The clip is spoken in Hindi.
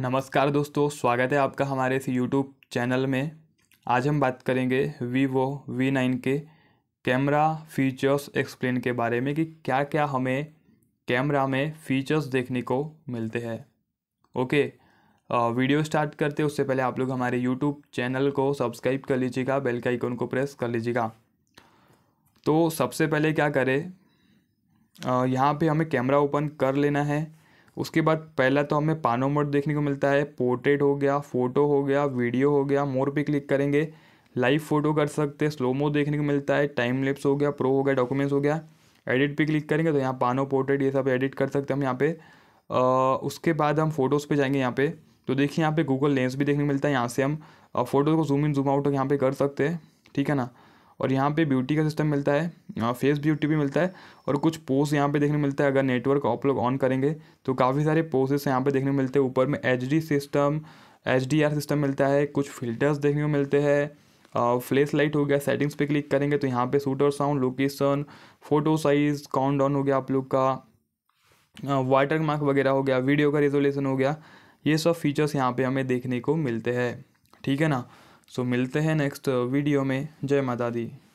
नमस्कार दोस्तों स्वागत है आपका हमारे इस यूट्यूब चैनल में आज हम बात करेंगे वीवो वी नाइन के कैमरा फीचर्स एक्सप्लेन के बारे में कि क्या क्या हमें कैमरा में फीचर्स देखने को मिलते हैं ओके वीडियो स्टार्ट करते उससे पहले आप लोग हमारे यूट्यूब चैनल को सब्सक्राइब कर लीजिएगा बेल का आइकन को प्रेस कर लीजिएगा तो सबसे पहले क्या करें यहाँ पे हमें कैमरा ओपन कर लेना है उसके बाद पहला तो हमें पानो मोड देखने को मिलता है पोर्ट्रेट हो गया फ़ोटो हो गया वीडियो हो गया मोर पे क्लिक करेंगे लाइव फ़ोटो कर सकते हैं स्लोमो देखने को मिलता है टाइम लेप्स हो गया प्रो हो गया डॉक्यूमेंट्स हो गया एडिट पे क्लिक करेंगे तो यहाँ पानो पोर्ट्रेट ये सब एडिट कर सकते हैं हम यहाँ पे आ, उसके बाद हम फोटोज़ पे जाएंगे यहाँ पे तो देखिए यहाँ पे गूगल लेंस भी देखने को मिलता है यहाँ से हम फ़ोटो को जूम इन जूम आउट यहाँ पे कर सकते हैं ठीक है ना और यहाँ पे ब्यूटी का सिस्टम मिलता है फेस ब्यूटी भी मिलता है और कुछ पोज यहाँ पे देखने मिलता है अगर नेटवर्क आप लोग ऑन करेंगे तो काफ़ी सारे पोजेस यहाँ पे देखने मिलते हैं ऊपर में एच सिस्टम एच सिस्टम मिलता है कुछ फिल्टर्स देखने को मिलते हैं फ्लेश लाइट हो गया सेटिंग्स पे क्लिक करेंगे तो यहाँ पे सूट और sound location photo size count down हो गया आप लोग का वाटर मार्क वगैरह हो गया वीडियो का रिजोल्यूशन हो गया ये सब फीचर्स यहाँ पे हमें देखने को मिलते हैं ठीक है ना सो मिलते हैं नेक्स्ट वीडियो में जय माता दी